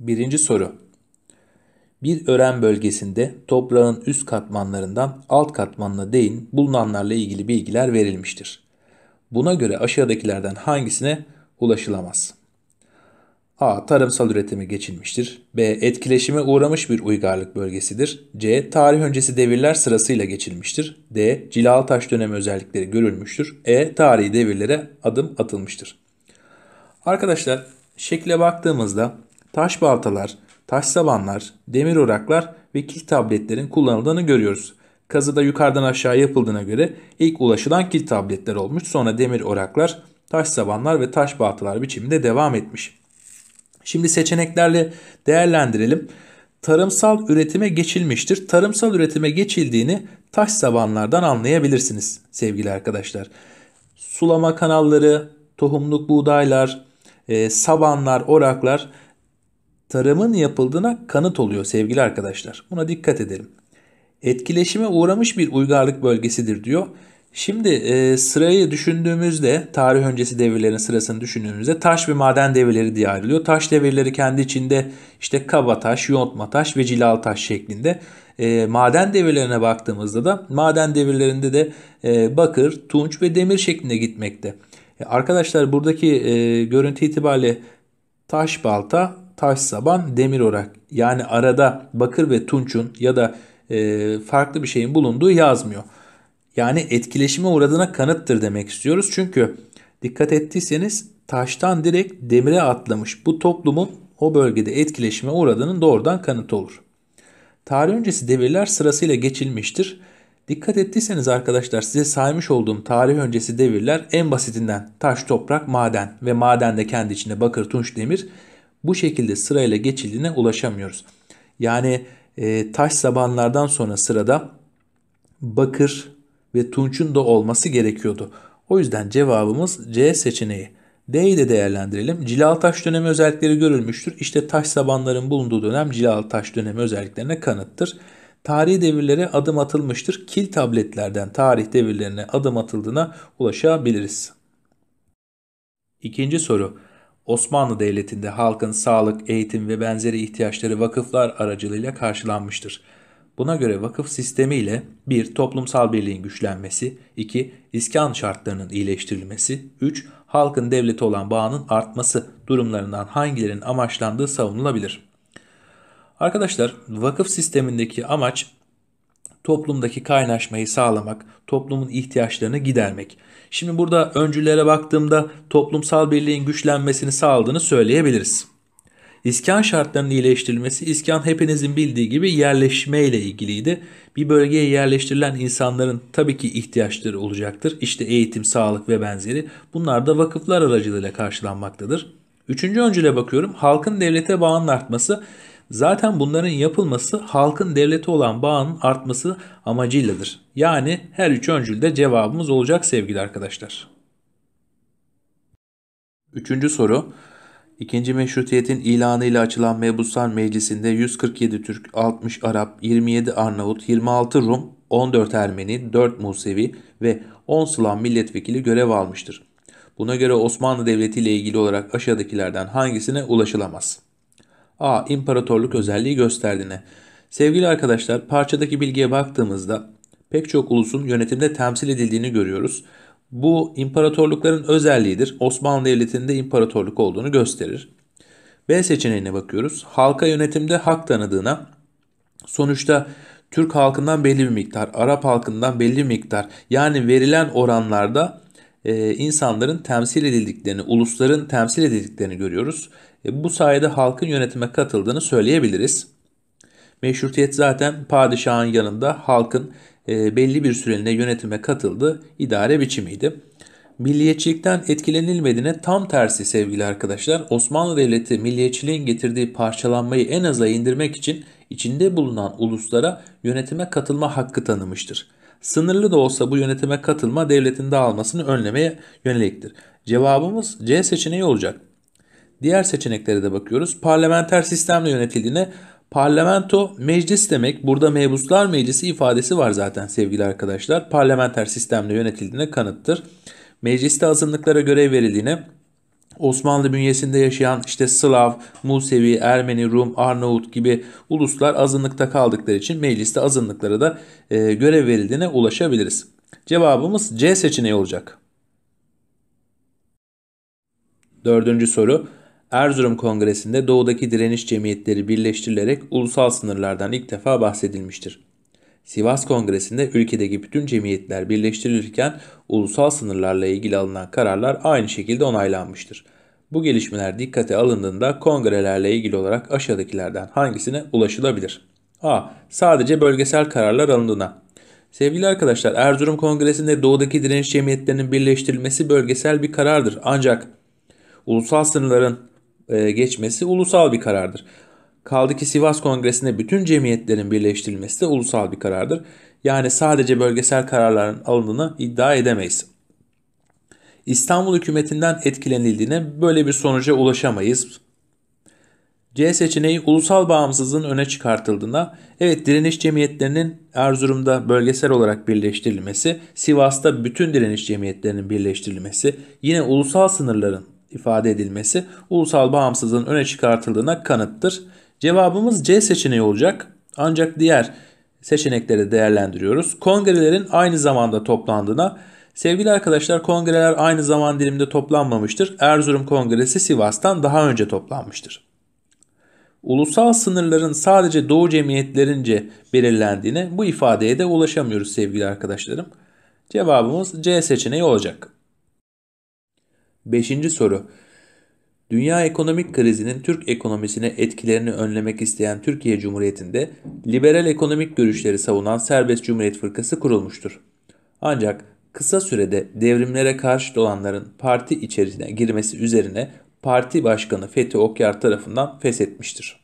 Birinci soru. Bir ören bölgesinde toprağın üst katmanlarından alt katmanına değin bulunanlarla ilgili bilgiler verilmiştir. Buna göre aşağıdakilerden hangisine ulaşılamaz? A. Tarımsal üretime geçilmiştir. B. Etkileşime uğramış bir uygarlık bölgesidir. C. Tarih öncesi devirler sırasıyla geçilmiştir. D. Cilalı taş dönemi özellikleri görülmüştür. E. Tarihi devirlere adım atılmıştır. Arkadaşlar şekle baktığımızda taş baltalar, taş sabanlar, demir oraklar ve kil tabletlerin kullanıldığını görüyoruz. Kazıda yukarıdan aşağı yapıldığına göre ilk ulaşılan kil tabletler olmuş sonra demir oraklar, taş sabanlar ve taş baltalar biçiminde devam etmiş. Şimdi seçeneklerle değerlendirelim. Tarımsal üretime geçilmiştir. Tarımsal üretime geçildiğini taş sabanlardan anlayabilirsiniz sevgili arkadaşlar. Sulama kanalları, tohumluk buğdaylar, e, sabanlar, oraklar tarımın yapıldığına kanıt oluyor sevgili arkadaşlar. Buna dikkat edelim. Etkileşime uğramış bir uygarlık bölgesidir diyor. Şimdi e, sırayı düşündüğümüzde, tarih öncesi devirlerin sırasını düşündüğümüzde taş ve maden devirleri diye ayrılıyor. Taş devirleri kendi içinde işte kaba taş, yontma taş ve cilal taş şeklinde. E, maden devirlerine baktığımızda da maden devirlerinde de e, bakır, tunç ve demir şeklinde gitmekte. E, arkadaşlar buradaki e, görüntü itibariyle taş balta taş, saban, demir olarak yani arada bakır ve tunçun ya da e, farklı bir şeyin bulunduğu yazmıyor. Yani etkileşime uğradığına kanıttır demek istiyoruz. Çünkü dikkat ettiyseniz taştan direkt demire atlamış bu toplumun o bölgede etkileşime uğradığının doğrudan kanıtı olur. Tarih öncesi devirler sırasıyla geçilmiştir. Dikkat ettiyseniz arkadaşlar size saymış olduğum tarih öncesi devirler en basitinden taş, toprak, maden ve maden de kendi içinde bakır, tunç, demir bu şekilde sırayla geçildiğine ulaşamıyoruz. Yani e, taş sabanlardan sonra sırada bakır ve tunçun da olması gerekiyordu. O yüzden cevabımız C seçeneği. D'yi de değerlendirelim. Cilalı taş dönemi özellikleri görülmüştür. İşte taş sabanların bulunduğu dönem cilalı taş dönemi özelliklerine kanıttır. Tarihi devirlere adım atılmıştır. Kil tabletlerden tarih devirlerine adım atıldığına ulaşabiliriz. İkinci soru. Osmanlı Devleti'nde halkın sağlık, eğitim ve benzeri ihtiyaçları vakıflar aracılığıyla karşılanmıştır. Buna göre vakıf sistemiyle 1. Toplumsal birliğin güçlenmesi, 2. iskan şartlarının iyileştirilmesi, 3. Halkın devlete olan bağının artması durumlarından hangilerinin amaçlandığı savunulabilir. Arkadaşlar vakıf sistemindeki amaç toplumdaki kaynaşmayı sağlamak, toplumun ihtiyaçlarını gidermek. Şimdi burada öncülere baktığımda toplumsal birliğin güçlenmesini sağladığını söyleyebiliriz. İskan şartlarının iyileştirilmesi, iskan hepinizin bildiği gibi yerleşme ile ilgiliydi. Bir bölgeye yerleştirilen insanların tabii ki ihtiyaçları olacaktır. İşte eğitim, sağlık ve benzeri. Bunlar da vakıflar aracılığıyla karşılanmaktadır. Üçüncü öncüle bakıyorum. Halkın devlete bağının artması Zaten bunların yapılması halkın devlete olan bağının artması amacıyladır. Yani her üç öncülde cevabımız olacak sevgili arkadaşlar. Üçüncü soru. İkinci meşrutiyetin ilanıyla açılan Mebuslar Meclisi'nde 147 Türk, 60 Arap, 27 Arnavut, 26 Rum, 14 Ermeni, 4 Musevi ve 10 Slav milletvekili görev almıştır. Buna göre Osmanlı Devleti ile ilgili olarak aşağıdakilerden hangisine ulaşılamaz? A. imparatorluk özelliği gösterdiğine. Sevgili arkadaşlar parçadaki bilgiye baktığımızda pek çok ulusun yönetimde temsil edildiğini görüyoruz. Bu imparatorlukların özelliğidir. Osmanlı Devleti'nde imparatorluk olduğunu gösterir. B seçeneğine bakıyoruz. Halka yönetimde hak tanıdığına sonuçta Türk halkından belli bir miktar, Arap halkından belli bir miktar yani verilen oranlarda e, insanların temsil edildiklerini, ulusların temsil edildiklerini görüyoruz. E, bu sayede halkın yönetime katıldığını söyleyebiliriz. Meşrutiyet zaten padişahın yanında halkın e, belli bir süreliğine yönetime katıldığı idare biçimiydi. Milliyetçilikten etkilenilmediğine tam tersi sevgili arkadaşlar Osmanlı Devleti milliyetçiliğin getirdiği parçalanmayı en aza indirmek için içinde bulunan uluslara yönetime katılma hakkı tanımıştır. Sınırlı da olsa bu yönetime katılma devletin dağılmasını önlemeye yöneliktir. Cevabımız C seçeneği olacak. Diğer seçeneklere de bakıyoruz. Parlamenter sistemle yönetildiğine parlamento meclis demek. Burada mebuslar meclisi ifadesi var zaten sevgili arkadaşlar. Parlamenter sistemle yönetildiğine kanıttır. Mecliste azınlıklara görev verildiğine Osmanlı bünyesinde yaşayan işte Slav, Musevi, Ermeni, Rum, Arnavut gibi uluslar azınlıkta kaldıkları için mecliste azınlıklara da e, görev verildiğine ulaşabiliriz. Cevabımız C seçeneği olacak. Dördüncü soru. Erzurum Kongresi'nde doğudaki direniş cemiyetleri birleştirilerek ulusal sınırlardan ilk defa bahsedilmiştir. Sivas Kongresi'nde ülkedeki bütün cemiyetler birleştirilirken ulusal sınırlarla ilgili alınan kararlar aynı şekilde onaylanmıştır. Bu gelişmeler dikkate alındığında kongrelerle ilgili olarak aşağıdakilerden hangisine ulaşılabilir? A. Sadece bölgesel kararlar alındığına. Sevgili arkadaşlar Erzurum Kongresi'nde doğudaki direniş cemiyetlerinin birleştirilmesi bölgesel bir karardır. Ancak ulusal sınırların e, geçmesi ulusal bir karardır. Kaldı ki Sivas Kongresi'nde bütün cemiyetlerin birleştirilmesi de ulusal bir karardır. Yani sadece bölgesel kararların alındığını iddia edemeyiz. İstanbul hükümetinden etkilenildiğine böyle bir sonuca ulaşamayız. C seçeneği ulusal bağımsızlığın öne çıkartıldığına, evet direniş cemiyetlerinin Erzurum'da bölgesel olarak birleştirilmesi, Sivas'ta bütün direniş cemiyetlerinin birleştirilmesi, yine ulusal sınırların ifade edilmesi ulusal bağımsızlığın öne çıkartıldığına kanıttır. Cevabımız C seçeneği olacak. Ancak diğer seçenekleri değerlendiriyoruz. Kongrelerin aynı zamanda toplandığına Sevgili arkadaşlar kongreler aynı zaman diliminde toplanmamıştır. Erzurum Kongresi Sivas'tan daha önce toplanmıştır. Ulusal sınırların sadece doğu cemiyetlerince belirlendiğine bu ifadeye de ulaşamıyoruz sevgili arkadaşlarım. Cevabımız C seçeneği olacak. Beşinci soru. Dünya ekonomik krizinin Türk ekonomisine etkilerini önlemek isteyen Türkiye Cumhuriyeti'nde liberal ekonomik görüşleri savunan Serbest Cumhuriyet Fırkası kurulmuştur. Ancak kısa sürede devrimlere karşı olanların parti içerisine girmesi üzerine parti başkanı Fethi Okyar tarafından feshetmiştir.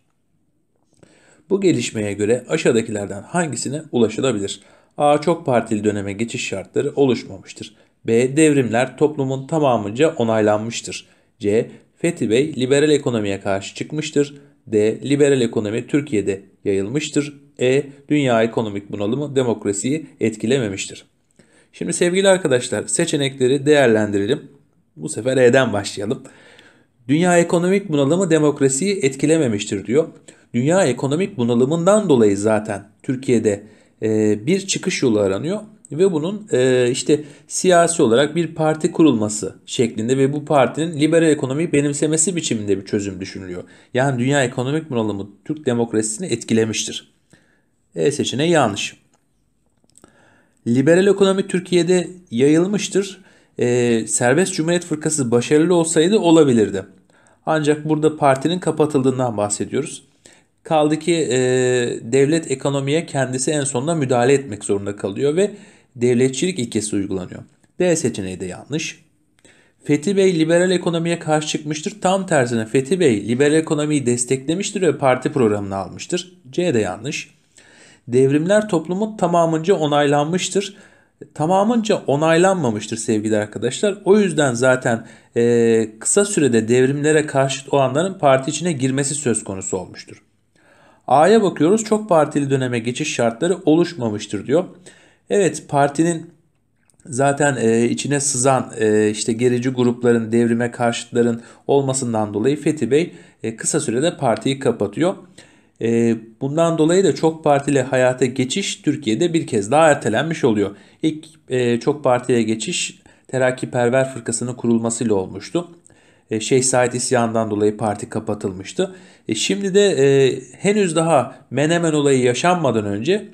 Bu gelişmeye göre aşağıdakilerden hangisine ulaşılabilir? A. Çok partili döneme geçiş şartları oluşmamıştır. B. Devrimler toplumun tamamınca onaylanmıştır. C. Fethi Bey liberal ekonomiye karşı çıkmıştır. D. Liberal ekonomi Türkiye'de yayılmıştır. E. Dünya ekonomik bunalımı demokrasiyi etkilememiştir. Şimdi sevgili arkadaşlar seçenekleri değerlendirelim. Bu sefer E'den başlayalım. Dünya ekonomik bunalımı demokrasiyi etkilememiştir diyor. Dünya ekonomik bunalımından dolayı zaten Türkiye'de e, bir çıkış yolu aranıyor ve bunun e, işte siyasi olarak bir parti kurulması şeklinde ve bu partinin liberal ekonomiyi benimsemesi biçiminde bir çözüm düşünülüyor. Yani dünya ekonomik bunalımı Türk demokrasisini etkilemiştir. E seçeneği yanlış. Liberal ekonomi Türkiye'de yayılmıştır. E, Serbest Cumhuriyet Fırkası başarılı olsaydı olabilirdi. Ancak burada partinin kapatıldığından bahsediyoruz. Kaldı ki e, devlet ekonomiye kendisi en sonunda müdahale etmek zorunda kalıyor ve devletçilik ilkesi uygulanıyor. D seçeneği de yanlış. Fethi Bey liberal ekonomiye karşı çıkmıştır. Tam tersine Fethi Bey liberal ekonomiyi desteklemiştir ve parti programını almıştır. C de yanlış. Devrimler toplumun tamamınca onaylanmıştır. Tamamınca onaylanmamıştır sevgili arkadaşlar. O yüzden zaten e, kısa sürede devrimlere karşıt olanların parti içine girmesi söz konusu olmuştur. A'ya bakıyoruz çok partili döneme geçiş şartları oluşmamıştır diyor. Evet partinin zaten e, içine sızan e, işte gerici grupların, devrime karşıtların olmasından dolayı Fethi Bey e, kısa sürede partiyi kapatıyor. E, bundan dolayı da çok partili hayata geçiş Türkiye'de bir kez daha ertelenmiş oluyor. İlk e, çok partiye geçiş Terakkiperver Fırkası'nın kurulmasıyla olmuştu. E, Şeyh Said isyanından dolayı parti kapatılmıştı. E, şimdi de e, henüz daha Menemen olayı yaşanmadan önce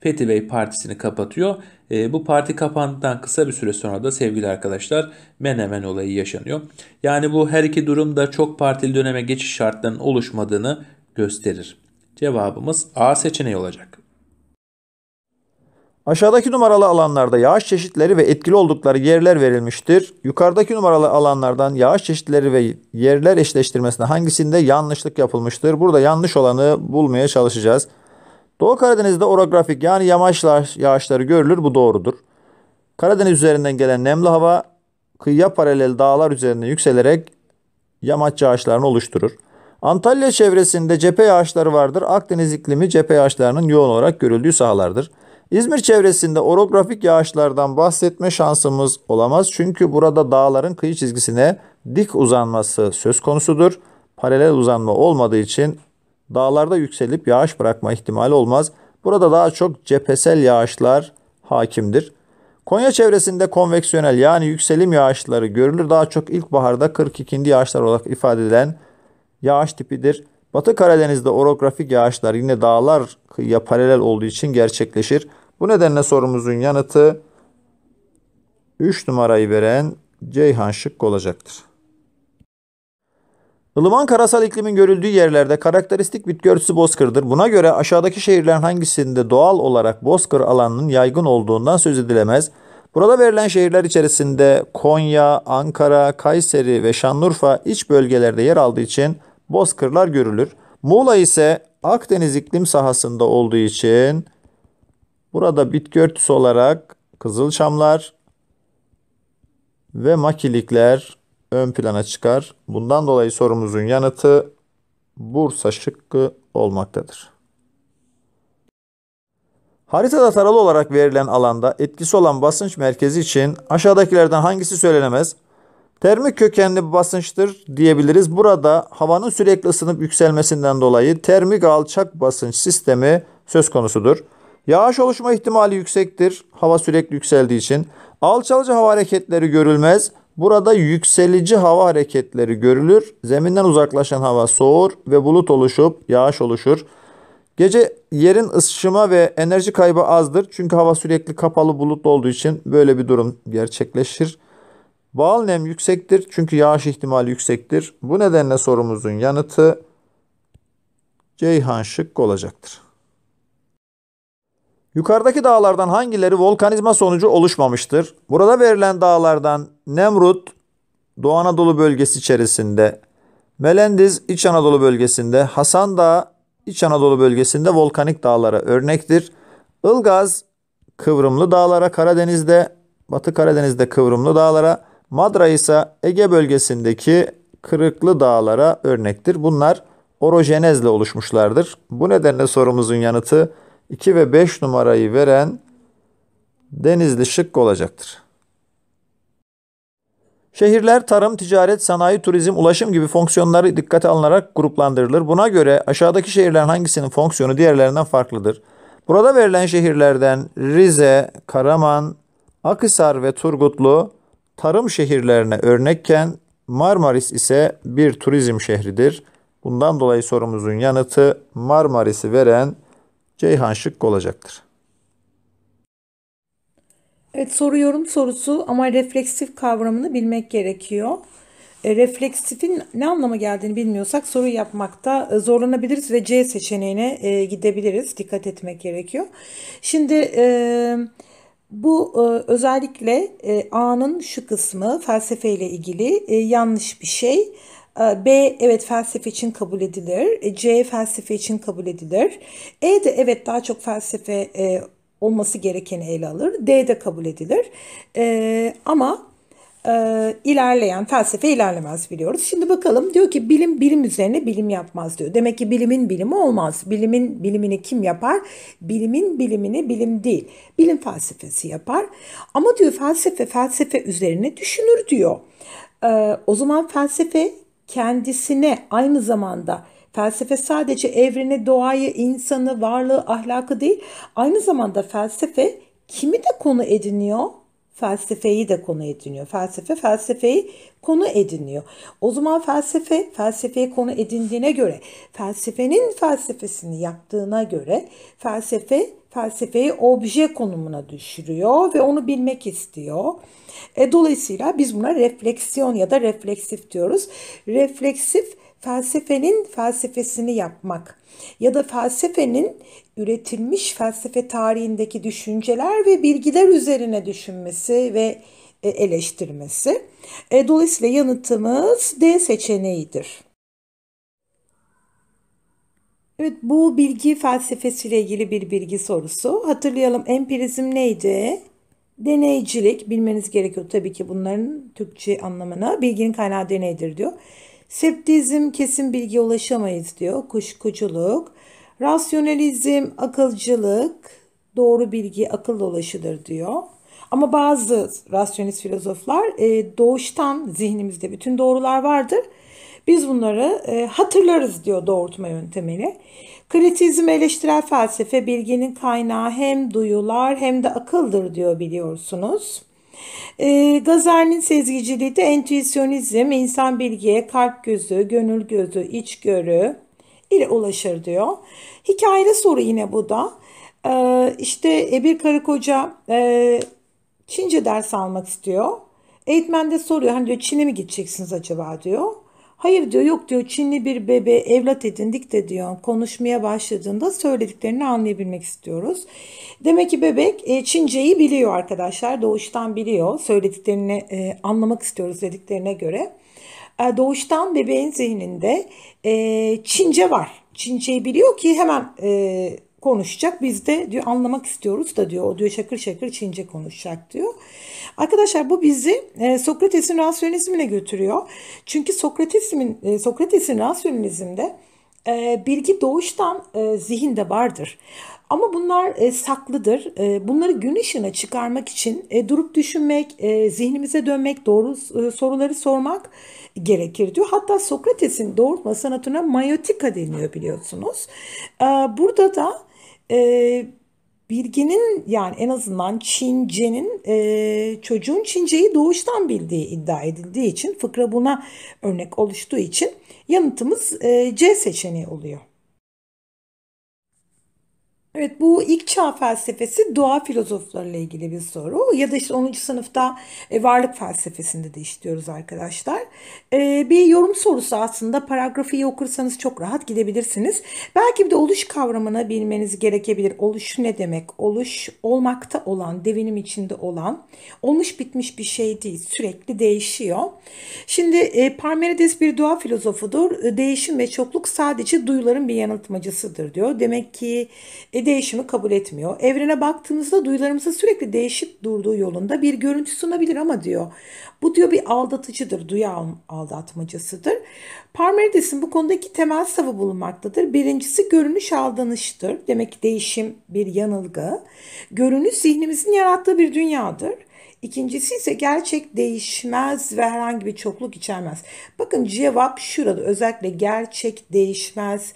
Fethi Bey partisini kapatıyor. E, bu parti kapandıktan kısa bir süre sonra da sevgili arkadaşlar Menemen olayı yaşanıyor. Yani bu her iki durumda çok partili döneme geçiş şartlarının oluşmadığını gösterir. Cevabımız A seçeneği olacak. Aşağıdaki numaralı alanlarda yağış çeşitleri ve etkili oldukları yerler verilmiştir. Yukarıdaki numaralı alanlardan yağış çeşitleri ve yerler eşleştirmesinde hangisinde yanlışlık yapılmıştır? Burada yanlış olanı bulmaya çalışacağız. Doğu Karadeniz'de orografik yani yamaçlar yağışları görülür. Bu doğrudur. Karadeniz üzerinden gelen nemli hava kıyıya paralel dağlar üzerinde yükselerek yamaç yağışlarını oluşturur. Antalya çevresinde cephe yağışları vardır. Akdeniz iklimi cephe yağışlarının yoğun olarak görüldüğü sahalardır. İzmir çevresinde orografik yağışlardan bahsetme şansımız olamaz. Çünkü burada dağların kıyı çizgisine dik uzanması söz konusudur. Paralel uzanma olmadığı için Dağlarda yükselip yağış bırakma ihtimali olmaz. Burada daha çok cephesel yağışlar hakimdir. Konya çevresinde konveksiyonel yani yükselim yağışları görülür. Daha çok ilkbaharda 42. yağışlar olarak ifade edilen yağış tipidir. Batı Karadeniz'de orografik yağışlar yine dağlar kıyıya paralel olduğu için gerçekleşir. Bu nedenle sorumuzun yanıtı 3 numarayı veren Ceyhan Şık olacaktır. Ilıman karasal iklimin görüldüğü yerlerde karakteristik bitki örtüsü bozkırdır. Buna göre aşağıdaki şehirlerin hangisinde doğal olarak bozkır alanının yaygın olduğundan söz edilemez. Burada verilen şehirler içerisinde Konya, Ankara, Kayseri ve Şanlıurfa iç bölgelerde yer aldığı için bozkırlar görülür. Muğla ise Akdeniz iklim sahasında olduğu için burada bitki örtüsü olarak kızılçamlar ve makilikler ön plana çıkar. Bundan dolayı sorumuzun yanıtı Bursa şıkkı olmaktadır. Haritada taralı olarak verilen alanda etkisi olan basınç merkezi için aşağıdakilerden hangisi söylenemez? Termik kökenli basınçtır diyebiliriz. Burada havanın sürekli ısınıp yükselmesinden dolayı termik alçak basınç sistemi söz konusudur. Yağış oluşma ihtimali yüksektir hava sürekli yükseldiği için. Alçalıcı hava hareketleri görülmez. Burada yükselici hava hareketleri görülür. Zeminden uzaklaşan hava soğur ve bulut oluşup yağış oluşur. Gece yerin ısışma ve enerji kaybı azdır. Çünkü hava sürekli kapalı bulutlu olduğu için böyle bir durum gerçekleşir. Bağıl nem yüksektir çünkü yağış ihtimali yüksektir. Bu nedenle sorumuzun yanıtı Ceyhan şık olacaktır. Yukarıdaki dağlardan hangileri volkanizma sonucu oluşmamıştır? Burada verilen dağlardan Nemrut, Doğu Anadolu bölgesi içerisinde, Melendiz, İç Anadolu bölgesinde, Hasan Dağı, İç Anadolu bölgesinde volkanik dağlara örnektir. Ilgaz, Kıvrımlı dağlara Karadeniz'de, Batı Karadeniz'de Kıvrımlı dağlara, Madra ise Ege bölgesindeki Kırıklı dağlara örnektir. Bunlar orojenezle oluşmuşlardır. Bu nedenle sorumuzun yanıtı 2 ve 5 numarayı veren Denizli Şık olacaktır. Şehirler tarım, ticaret, sanayi, turizm, ulaşım gibi fonksiyonları dikkate alınarak gruplandırılır. Buna göre aşağıdaki şehirlerin hangisinin fonksiyonu diğerlerinden farklıdır? Burada verilen şehirlerden Rize, Karaman, Akhisar ve Turgutlu tarım şehirlerine örnekken Marmaris ise bir turizm şehridir. Bundan dolayı sorumuzun yanıtı Marmaris'i veren Ceyhan şık olacaktır. Evet soru yorum sorusu ama refleksif kavramını bilmek gerekiyor. E, refleksifin ne anlama geldiğini bilmiyorsak soru yapmakta e, zorlanabiliriz ve C seçeneğine e, gidebiliriz. Dikkat etmek gerekiyor. Şimdi e, bu e, özellikle e, A'nın şu kısmı felsefe ile ilgili e, yanlış bir şey. Ee, B evet felsefe için kabul edilir. E, C felsefe için kabul edilir. E de evet daha çok felsefe e, olması gerekeni ele alır. D de kabul edilir. E, ama e, ilerleyen felsefe ilerlemez biliyoruz. Şimdi bakalım diyor ki bilim bilim üzerine bilim yapmaz diyor. Demek ki bilimin bilimi olmaz. Bilimin bilimini kim yapar? Bilimin bilimini bilim değil. Bilim felsefesi yapar. Ama diyor felsefe felsefe üzerine düşünür diyor. E, o zaman felsefe kendisine aynı zamanda Felsefe sadece evreni, doğayı, insanı, varlığı, ahlakı değil, aynı zamanda felsefe kimi de konu ediniyor? Felsefeyi de konu ediniyor. Felsefe felsefeyi konu ediniyor. O zaman felsefe felsefeyi konu edindiğine göre, felsefenin felsefesini yaptığına göre felsefe felsefeyi obje konumuna düşürüyor ve onu bilmek istiyor. E, dolayısıyla biz buna refleksiyon ya da refleksif diyoruz. Refleksif felsefenin felsefesini yapmak ya da felsefenin üretilmiş felsefe tarihindeki düşünceler ve bilgiler üzerine düşünmesi ve e, eleştirmesi. E, dolayısıyla yanıtımız D seçeneğidir. Evet bu bilgi felsefesiyle ilgili bir bilgi sorusu. Hatırlayalım empirizm neydi? Deneycilik bilmeniz gerekiyor tabii ki bunların Türkçe anlamına. Bilginin kaynağı deneydir diyor. Septizm kesin bilgi ulaşamayız diyor. Kuşkuculuk. Rasyonalizm akılcılık. Doğru bilgi akıl dolaşıdır diyor. Ama bazı rasyonist filozoflar e, doğuştan zihnimizde bütün doğrular vardır biz bunları e, hatırlarız diyor doğurtma yöntemini. Kritizm eleştirel felsefe bilginin kaynağı hem duyular hem de akıldır diyor biliyorsunuz. E, Gazer'in sezgiciliği de entüisyonizm, insan bilgiye kalp gözü, gönül gözü, içgörü ile ulaşır diyor. Hikayeli soru yine bu da. E, işte bir karı koca e, Çince ders almak istiyor. Eğitmen de soruyor hani diyor Çin'e mi gideceksiniz acaba diyor. Hayır diyor yok diyor Çinli bir bebe evlat edindik de diyor konuşmaya başladığında söylediklerini anlayabilmek istiyoruz. Demek ki bebek e, Çince'yi biliyor arkadaşlar doğuştan biliyor söylediklerini e, anlamak istiyoruz dediklerine göre. E, doğuştan bebeğin zihninde e, Çince var. Çince'yi biliyor ki hemen e, konuşacak. Biz de diyor anlamak istiyoruz da diyor. O diyor şakır şakır Çince konuşacak diyor. Arkadaşlar bu bizi e, Sokrates'in rasyonizmine götürüyor. Çünkü Sokrates'in e, Sokrates'in rasyonizmde e, bilgi doğuştan e, zihinde vardır. Ama bunlar e, saklıdır. E, bunları gün ışığına çıkarmak için e, durup düşünmek, e, zihnimize dönmek, doğru e, soruları sormak gerekir diyor. Hatta Sokrates'in doğurtma sanatına mayotika deniyor biliyorsunuz. E, burada da e, ee, Bilge'nin yani en azından Çince'nin e, çocuğun Çince'yi doğuştan bildiği iddia edildiği için fıkra buna örnek oluştuğu için yanıtımız e, C seçeneği oluyor. Evet bu ilk çağ felsefesi doğa filozoflarıyla ilgili bir soru ya da işte 10. sınıfta e, varlık felsefesinde de işliyoruz arkadaşlar. E, bir yorum sorusu aslında paragrafı okursanız çok rahat gidebilirsiniz. Belki bir de oluş kavramını bilmeniz gerekebilir. Oluş ne demek? Oluş olmakta olan, devinim içinde olan, olmuş bitmiş bir şey değil sürekli değişiyor. Şimdi e, Parmenides bir doğa filozofudur. Değişim ve çokluk sadece duyuların bir yanıltmacısıdır diyor. Demek ki e, değişimi kabul etmiyor. Evrene baktığınızda duyularımızın sürekli değişip durduğu yolunda bir görüntü sunabilir ama diyor. Bu diyor bir aldatıcıdır, duyu aldatmacasıdır. Parmerides'in bu konudaki temel savı bulunmaktadır. Birincisi görünüş aldanıştır. Demek ki değişim bir yanılgı. Görünüş zihnimizin yarattığı bir dünyadır. İkincisi ise gerçek değişmez ve herhangi bir çokluk içermez. Bakın cevap şurada özellikle gerçek değişmez.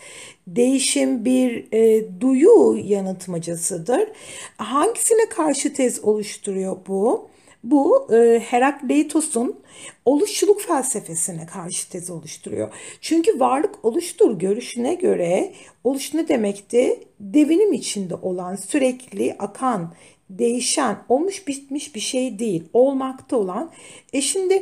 Değişim bir e, duyu yanıtmacasıdır. Hangisine karşı tez oluşturuyor bu? Bu e, Herakleitos'un oluşçuluk felsefesine karşı tez oluşturuyor. Çünkü varlık oluştur görüşüne göre oluş ne demekti? Devinim içinde olan, sürekli akan, değişen, olmuş bitmiş bir şey değil, olmakta olan. E şimdi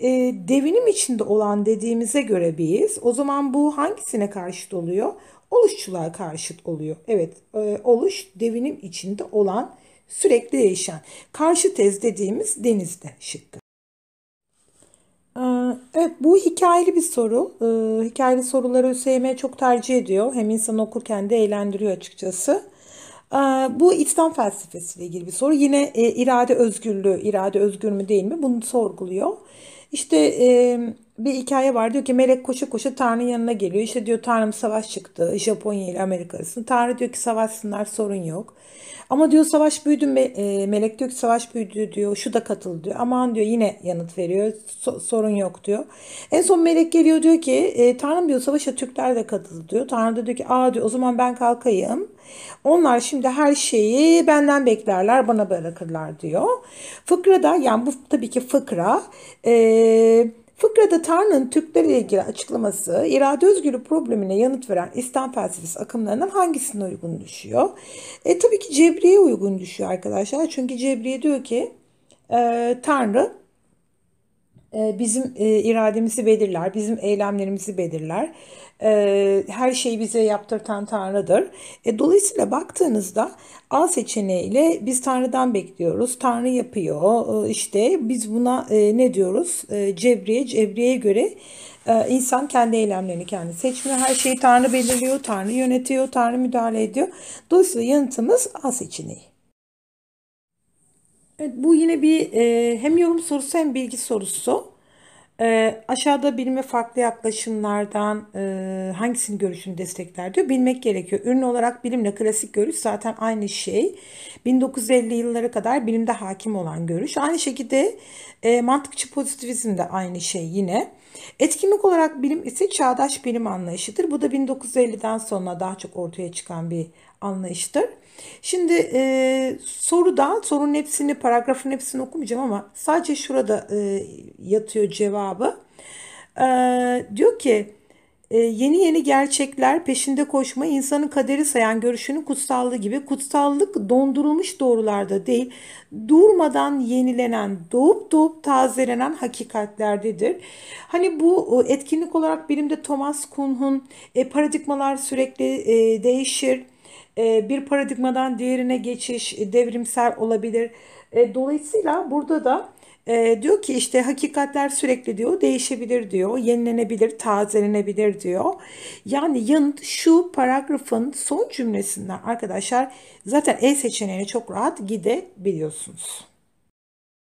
e, devinim içinde olan dediğimize göre biz, o zaman bu hangisine karşıt oluyor? Oluşçular karşıt oluyor. Evet, e, oluş devinim içinde olan, sürekli değişen. Karşı tez dediğimiz denizde şıkkı. Ee, evet bu hikayeli bir soru. Ee, hikayeli soruları ÖSYM çok tercih ediyor. Hem insan okurken de eğlendiriyor açıkçası. Ee, bu İslam felsefesiyle ilgili bir soru. Yine e, irade özgürlüğü, irade özgür mü değil mi? Bunu sorguluyor. İşte e, bir hikaye var diyor ki melek koşu koşu Tanrı'nın yanına geliyor. İşte diyor Tanrım savaş çıktı Japonya ile Amerika arasında. Tanrı diyor ki savaşsınlar sorun yok. Ama diyor savaş büyüdü e, melek diyor ki savaş büyüdü diyor şu da katıldı diyor. Aman diyor yine yanıt veriyor so- sorun yok diyor. En son melek geliyor diyor ki e, Tanrım diyor savaşa Türkler de katıldı diyor. Tanrı da diyor ki aa diyor o zaman ben kalkayım. Onlar şimdi her şeyi benden beklerler bana bırakırlar diyor. fıkra da yani bu tabii ki fıkra. Eee Fıkrada Tanrı'nın Türkler ile ilgili açıklaması irade özgürlüğü problemine yanıt veren İslam felsefesi akımlarından hangisine uygun düşüyor? E, tabii ki Cebriye uygun düşüyor arkadaşlar. Çünkü Cebriye diyor ki e, Tanrı ee, bizim e, irademizi belirler, bizim eylemlerimizi belirler. Ee, her şeyi bize yaptırtan Tanrı'dır. E, dolayısıyla baktığınızda A seçeneğiyle biz Tanrı'dan bekliyoruz. Tanrı yapıyor. Ee, işte biz buna e, ne diyoruz? Cebriye, Cebriye'ye göre insan kendi eylemlerini kendi seçmiyor. Her şeyi Tanrı belirliyor, Tanrı yönetiyor, Tanrı müdahale ediyor. Dolayısıyla yanıtımız A seçeneği. Evet, bu yine bir e, hem yorum sorusu hem bilgi sorusu. E, aşağıda bilime farklı yaklaşımlardan e, hangisinin görüşünü destekler diyor. Bilmek gerekiyor. Ürün olarak bilimle klasik görüş zaten aynı şey. 1950 yıllara kadar bilimde hakim olan görüş. Aynı şekilde e, mantıkçı pozitivizm de aynı şey yine. Etkinlik olarak bilim ise çağdaş bilim anlayışıdır. Bu da 1950'den sonra daha çok ortaya çıkan bir anlayıştır. Şimdi e, soruda sorunun hepsini paragrafın hepsini okumayacağım ama sadece şurada e, yatıyor cevabı. E, diyor ki e, yeni yeni gerçekler peşinde koşma insanın kaderi sayan görüşünün kutsallığı gibi kutsallık dondurulmuş doğrularda değil durmadan yenilenen doğup doğup tazelenen hakikatlerdedir. Hani bu etkinlik olarak benim de Thomas Kuhn'un e, paradigmalar sürekli e, değişir ee, bir paradigmadan diğerine geçiş e, devrimsel olabilir. E, dolayısıyla burada da e, diyor ki işte hakikatler sürekli diyor değişebilir diyor, yenilenebilir, tazelenebilir diyor. Yani yanıt şu paragrafın son cümlesinden arkadaşlar zaten E seçeneğine çok rahat gidebiliyorsunuz.